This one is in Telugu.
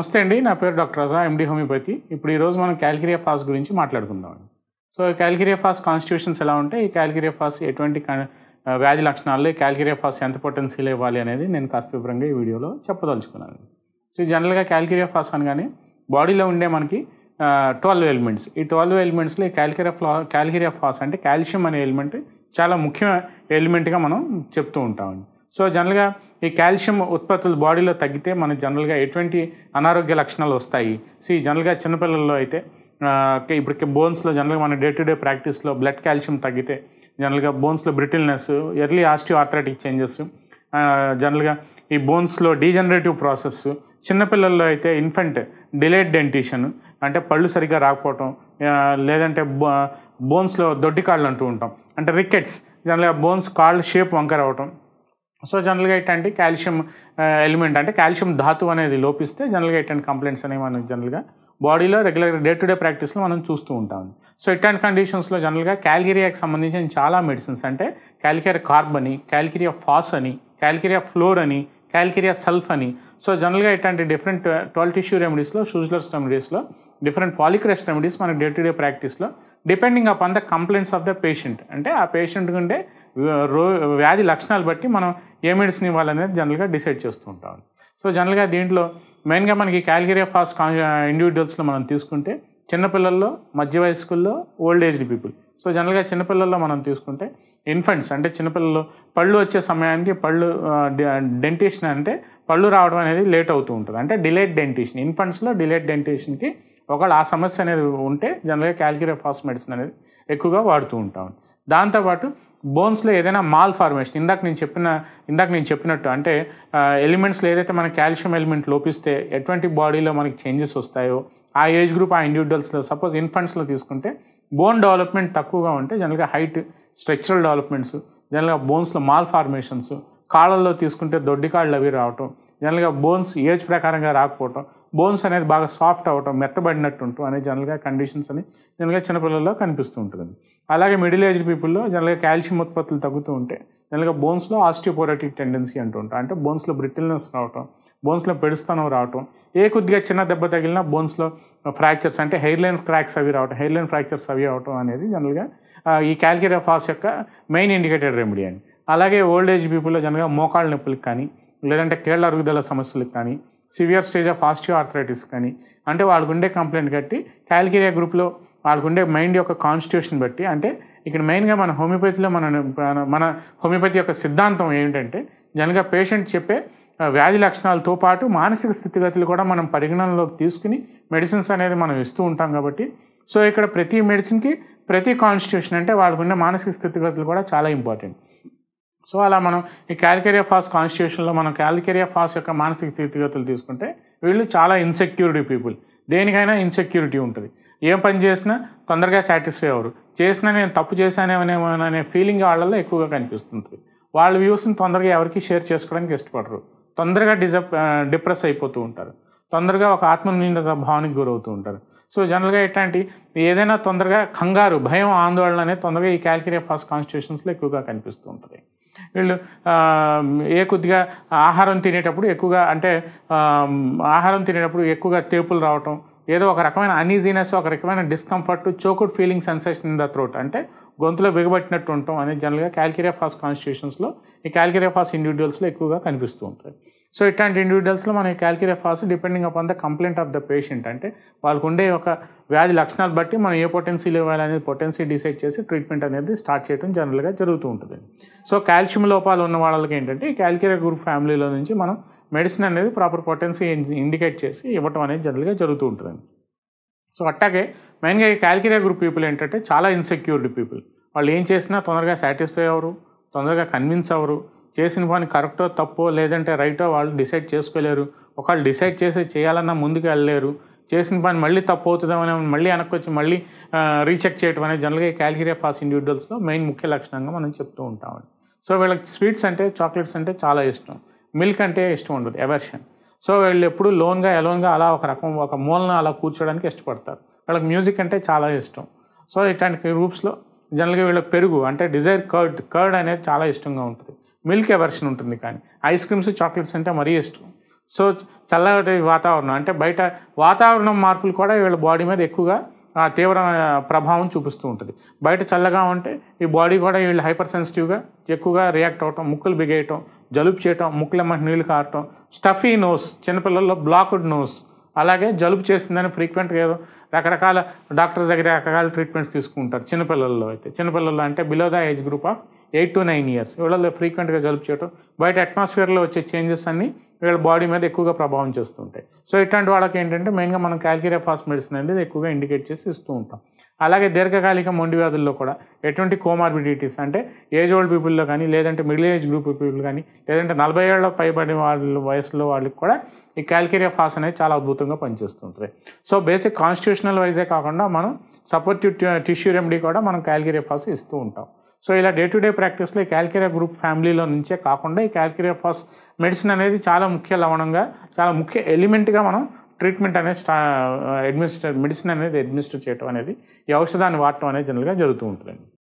నమస్తే అండి నా పేరు డాక్టర్ రజా ఎండి హోమియోపతి ఇప్పుడు ఈరోజు మనం క్యాల్కిరియా ఫాస్ గురించి మాట్లాడుకుందాం సో క్యాల్కిరియా ఫాస్ కాన్స్టిట్యూషన్స్ ఎలా ఉంటాయి ఈ క్యాల్కిరియా ఫాస్ ఎటువంటి వ్యాధి లక్షణాలు క్యాల్కిరియా ఫాస్ ఎంత పొటెన్షియల్ ఇవ్వాలి అనేది నేను కాస్త వివరంగా ఈ వీడియోలో చెప్పదలుచుకున్నాను సో జనరల్గా క్యాల్కిరియా ఫాస్ అనగానే బాడీలో ఉండే మనకి ట్వెల్వ్ ఎలిమెంట్స్ ఈ ట్వెల్వ్ ఎలిమెంట్స్లో క్యాల్కిరియా ఫ్లా క్యాల్కిరియా ఫాస్ అంటే కాల్షియం అనే ఎలిమెంట్ చాలా ముఖ్య ఎలిమెంట్గా మనం చెప్తూ ఉంటామండి సో జనరల్గా ఈ కాల్షియం ఉత్పత్తులు బాడీలో తగ్గితే మనకు జనరల్గా ఎటువంటి అనారోగ్య లక్షణాలు వస్తాయి సో ఈ జనరల్గా చిన్నపిల్లల్లో అయితే ఇప్పుడు బోన్స్లో జనరల్గా మన డే టు డే ప్రాక్టీస్లో బ్లడ్ కాల్షియం తగ్గితే జనరల్గా బోన్స్లో brittleness early osteo arthritic changes జనరల్గా ఈ బోన్స్లో డీజనరేటివ్ ప్రాసెస్ చిన్నపిల్లల్లో అయితే ఇన్ఫెంట్ డిలేడ్ డెంటిషన్ అంటే పళ్ళు సరిగ్గా రాకపోవటం లేదంటే బోన్స్లో దొడ్డి కాళ్ళు అంటూ ఉంటాం అంటే రికెట్స్ జనరల్గా బోన్స్ కాళ్ళు షేప్ వంకర్ అవ్వటం సో జనరల్గా ఏంటంటే కాల్షియం ఎలిమెంట్ అంటే కాల్షియం ధాతు అనేది లోపిస్తే జనరల్గా ఎట్లాంటి కంప్లైంట్స్ అనేవి మనం జనరల్గా బాడీలో రెగ్యులర్ డే టు డే ప్రాక్టీస్లో మనం చూస్తూ ఉంటాం సో ఇట్లాంటి కండిషన్స్లో జనరల్గా క్యాల్కిరియాకి సంబంధించిన చాలా మెడిసిన్స్ అంటే క్యాల్కిరియా కార్బ్ అని క్యాల్కిరియా ఫాస్ అని క్యాల్కిరియా ఫ్లోర్ అని క్యాల్కిరియా సల్ఫ్ అని సో జనరల్గా ఇట్లాంటి డిఫరెంట్ ట్వల్ టిష్యూ రెమెడీస్లో షూజ్లర్స్ రెమెడీస్లో డిఫరెంట్ పాలిక్రెస్ రెమెడీస్ మనకి డే టు డే ప్రాక్టీస్లో depending upon the complaints of the patient అంటే ఆ పేషెంట్ ఉండే రో వ్యాధి లక్షణాలు బట్టి మనం ఏ మెడిసిన్ ఇవ్వాలనేది జనరల్గా డిసైడ్ చేస్తూ ఉంటాం సో జనరల్గా దీంట్లో మెయిన్గా మనకి క్యాల్గేరియా ఫాస్ట్ కాన్ ఇండివిజువల్స్లో మనం తీసుకుంటే చిన్నపిల్లల్లో మధ్య వయస్కుల్లో ఓల్డ్ ఏజ్డ్ పీపుల్ సో జనరల్గా చిన్నపిల్లల్లో మనం తీసుకుంటే ఇన్ఫెంట్స్ అంటే చిన్నపిల్లలు పళ్ళు వచ్చే సమయానికి పళ్ళు డెంటిషన్ అంటే పళ్ళు రావడం అనేది లేట్ అవుతూ ఉంటుంది అంటే డిలేట్ డెంటిషన్ ఇన్ఫెంట్స్లో డిలేట్ డెంటిషన్కి ఒకవేళ ఆ సమస్య అనేది ఉంటే జనరల్గా క్యాల్క్యులేట్ ఫాస్ట్ మెడిసిన్ అనేది ఎక్కువగా వాడుతూ ఉంటాం దాంతోపాటు బోన్స్లో ఏదైనా మాల్ ఫార్మేషన్ ఇందాక నేను చెప్పిన ఇందాక నేను చెప్పినట్టు అంటే ఎలిమెంట్స్లో ఏదైతే మన కాల్షియం ఎలిమెంట్ లోపిస్తే ఎటువంటి బాడీలో మనకి చేంజెస్ వస్తాయో ఆ ఏజ్ గ్రూప్ ఆ ఇండివిజువల్స్లో సపోజ్ ఇన్ఫెంట్స్లో తీసుకుంటే బోన్ డెవలప్మెంట్ తక్కువగా ఉంటే జనరల్గా హైట్ స్ట్రక్చరల్ డెవలప్మెంట్స్ జనరల్గా బోన్స్లో మాల్ ఫార్మేషన్స్ కాళ్ళల్లో తీసుకుంటే దొడ్డి కాళ్ళు అవి రావటం జనరల్గా బోన్స్ ఏజ్ ప్రకారంగా రాకపోవటం బోన్స్ అనేది బాగా సాఫ్ట్ అవ్వటం మెత్తబడినట్టు ఉంటాం అనే జనరల్గా కండిషన్స్ అని జనరల్గా చిన్నపిల్లల్లో కనిపిస్తూ ఉంటుంది అలాగే మిడిల్ ఏజ్ పీపుల్లో జనరల్గా కాల్షియం ఉత్పత్తులు తగ్గుతూ ఉంటే జనరల్గా బోన్స్లో ఆస్టియోపోరటిక్ టెండెన్సీ అంటూ ఉంటాం అంటే బోన్స్లో బ్రిటిల్నెస్ రావటం బోన్స్లో పెడుస్తానం రావటం ఏ కొద్దిగా చిన్న దెబ్బ తగిలినా బోన్స్లో ఫ్రాక్చర్స్ అంటే హెయిర్ లైన్ క్రాక్స్ అవి రావటం హెయిర్ లైన్ ఫ్రాక్చర్స్ అవి అవటం అనేది జనరల్గా ఈ క్యాల్కేరియా ఫాస్ యొక్క మెయిన్ ఇండికేటెడ్ రెమెడీ అని అలాగే ఓల్డ్ ఏజ్ పీపుల్లో జనరల్గా మోకాళ్ళ నొప్పులకు కానీ లేదంటే కీళ్ళ అరుగుదల సమస్యలకు కానీ severe stage of osteo arthritis కానీ అంటే వాళ్ళకు ఉండే కంప్లైంట్ కట్టి క్యాలికేరియా గ్రూప్లో వాళ్ళకు ఉండే మైండ్ యొక్క కాన్స్టిట్యూషన్ బట్టి అంటే ఇక్కడ మెయిన్గా మన హోమియోపతిలో మన మన హోమియోపతి యొక్క సిద్ధాంతం ఏంటంటే జనగా పేషెంట్ చెప్పే వ్యాధి లక్షణాలతో పాటు మానసిక స్థితిగతులు కూడా మనం పరిగణనలోకి తీసుకుని మెడిసిన్స్ అనేది మనం ఇస్తూ ఉంటాం కాబట్టి సో ఇక్కడ ప్రతి మెడిసిన్కి ప్రతి కాన్స్టిట్యూషన్ అంటే వాళ్ళకున్న మానసిక స్థితిగతులు కూడా చాలా ఇంపార్టెంట్ సో అలా మనం ఈ క్యాలికేరియా ఫాస్ కాన్స్టిట్యూషన్లో మనం క్యాలికేరియా ఫాస్ యొక్క మానసిక స్థితిగతులు తీసుకుంటే వీళ్ళు చాలా ఇన్సెక్యూరిటీ పీపుల్ దేనికైనా ఇన్సెక్యూరిటీ ఉంటుంది ఏం పని చేసినా తొందరగా సాటిస్ఫై అవ్వరు చేసినా నేను తప్పు చేశానేమనే ఫీలింగ్ వాళ్ళల్లో ఎక్కువగా కనిపిస్తుంది వాళ్ళ వ్యూస్ని తొందరగా ఎవరికి షేర్ చేసుకోవడానికి ఇష్టపడరు తొందరగా డిజప్ డిప్రెస్ అయిపోతూ ఉంటారు తొందరగా ఒక ఆత్మనింద భావానికి గురవుతూ ఉంటారు సో జనరల్గా ఎట్లాంటి ఏదైనా తొందరగా కంగారు భయం ఆందోళన అనేది తొందరగా ఈ క్యాలిక్యులేట్ ఫాస్ట్ కాన్స్టిట్యూషన్స్లో ఎక్కువగా కనిపిస్తూ ఉంటుంది వీళ్ళు ఏ కొద్దిగా ఆహారం తినేటప్పుడు ఎక్కువగా అంటే ఆహారం తినేటప్పుడు ఎక్కువగా తేపులు రావటం ఏదో ఒక రకమైన అనీజీనెస్ ఒక రకమైన discomfort choked feeling sensation in the throat అంటే గొంతులో బిగబట్టినట్టు ఉంటాం అనేది జనరల్గా క్యాల్కేరియా ఫాస్ కాన్స్టిట్యూషన్స్లో ఈ క్యాల్కేరియా ఫాస్ ఇండివిజువల్స్లో ఎక్కువగా కనిపిస్తూ ఉంటాయి సో ఇట్లాంటి ఇండివిజువల్స్లో మనం calcarea phos depending upon the complaint of the patient అంటే వాళ్ళకు ఉండే ఒక వ్యాధి లక్షణాలు బట్టి మనం ఏ పొటెన్సీ ఇవ్వాలి అనేది పొటెన్సీ డిసైడ్ చేసి ట్రీట్మెంట్ అనేది స్టార్ట్ చేయడం జనరల్గా జరుగుతూ ఉంటుంది సో కాల్షియం లోపాలు ఉన్న వాళ్ళకి ఏంటంటే క్యాల్కిరియా గ్రూప్ ఫ్యామిలీలో నుంచి మనం మెడిసిన్ అనేది ప్రాపర్ పొటెన్సీ ఇండికేట్ చేసి ఇవ్వటం అనేది జనరల్గా జరుగుతూ ఉంటుంది సో అట్టాగే మెయిన్గా ఈ క్యాల్కిరియా గ్రూప్ పీపుల్ ఏంటంటే చాలా ఇన్సెక్యూర్డ్ పీపుల్ వాళ్ళు ఏం చేసినా తొందరగా సాటిస్ఫై అవ్వరు తొందరగా కన్విన్స్ అవ్వరు చేసిన పని కరెక్టో తప్పో లేదంటే రైటో వాళ్ళు డిసైడ్ చేసుకోలేరు ఒకళ్ళు డిసైడ్ చేసి చేయాలన్నా ముందుకు వెళ్ళలేరు చేసిన పని మళ్ళీ తప్పు అవుతుందని మళ్ళీ వెనక్కి వచ్చి మళ్ళీ రీచెక్ చేయడం అనేది జనరల్గా క్యాలిహీరియా ఫాస్ ఇండివిజువల్స్లో మెయిన్ ముఖ్య లక్షణంగా మనం చెప్తూ ఉంటామండి సో వీళ్ళకి స్వీట్స్ అంటే చాక్లెట్స్ అంటే చాలా ఇష్టం మిల్క్ అంటే ఇష్టం ఉండదు ఎవర్షన్ సో వీళ్ళు ఎప్పుడు లోన్గా ఎలోన్గా అలా ఒక రకం ఒక మూలన అలా కూర్చోడానికి ఇష్టపడతారు వీళ్ళకి మ్యూజిక్ అంటే చాలా ఇష్టం సో ఇట్లాంటి గ్రూప్స్లో జనరల్గా వీళ్ళకి పెరుగు అంటే డిజైర్ కర్డ్ కర్డ్ అనేది చాలా ఇష్టంగా ఉంటుంది మిల్క్ ఎవర్షన్ ఉంటుంది కానీ ఐస్ క్రీమ్స్ చాక్లెట్స్ అంటే మరీ ఇష్టం సో చల్లటి వాతావరణం అంటే బయట వాతావరణం మార్పులు కూడా వీళ్ళ బాడీ మీద ఎక్కువగా తీవ్ర ప్రభావం చూపిస్తూ ఉంటుంది బయట చల్లగా ఉంటే ఈ బాడీ కూడా వీళ్ళు హైపర్ సెన్సిటివ్గా ఎక్కువగా రియాక్ట్ అవటం ముక్కులు బిగేయటం జలుబు చేయటం ముక్కులెమ్మంటి నీళ్ళు కారటం స్టఫీ నోస్ చిన్నపిల్లల్లో బ్లాక్డ్ నోస్ అలాగే జలుబు చేస్తుందని ఫ్రీక్వెంట్గా ఏదో రకరకాల డాక్టర్స్ దగ్గర రకరకాల ట్రీట్మెంట్స్ తీసుకుంటారు చిన్నపిల్లల్లో అయితే చిన్నపిల్లల్లో అంటే below the age group of eight to nine years వీళ్ళలో ఫ్రీక్వెంట్గా జలుబు చేయటం బయట అట్మాస్ఫియర్లో వచ్చే చేంజెస్ అన్నీ వీళ్ళ బాడీ మీద ఎక్కువగా ప్రభావం చేస్తుంటాయి సో ఇట్లాంటి వాళ్ళకి ఏంటంటే మెయిన్గా మనం క్యాల్కిరియా ఫాస్ట్ మెడిసిన్ అనేది ఎక్కువగా ఇండికేట్ చేసి ఇస్తూ ఉంటాం అలాగే దీర్ఘకాలిక మొండి వ్యాధుల్లో కూడా ఎటువంటి కోమార్బిడిటీస్ అంటే ఏజ్ ఓల్డ్ పీపుల్లో కానీ లేదంటే మిడిల్ ఏజ్ గ్రూప్ పీపుల్ కానీ లేదంటే నలభై ఏళ్ళ పైబడిన వాళ్ళ వయసులో వాళ్ళకి కూడా ఈ క్యాల్కిరియా ఫాస్ అనేది చాలా అద్భుతంగా పనిచేస్తుంటుంది సో బేసిక్ కాన్స్టిట్యూషనల్ వైజే కాకుండా మనం సపోర్టివ్ టిష్యూ రెమెడీ కూడా మనం క్యాల్కిరియా ఫాస్ ఇస్తూ ఉంటాం సో ఇలా డే టు డే ప్రాక్టీస్లో ఈ క్యాల్కేరియా గ్రూప్ ఫ్యామిలీలో నుంచే కాకుండా ఈ క్యాల్కేరియా ఫస్ట్ మెడిసిన్ అనేది చాలా ముఖ్య లవణంగా చాలా ముఖ్య ఎలిమెంట్గా మనం ట్రీట్మెంట్ అనేది స్టా అడ్మినిస్టర్ మెడిసిన్ అనేది అడ్మినిస్టర్ చేయటం అనేది ఈ ఔషధాన్ని వాడటం అనేది జనరల్గా జరుగుతూ ఉంటుందండి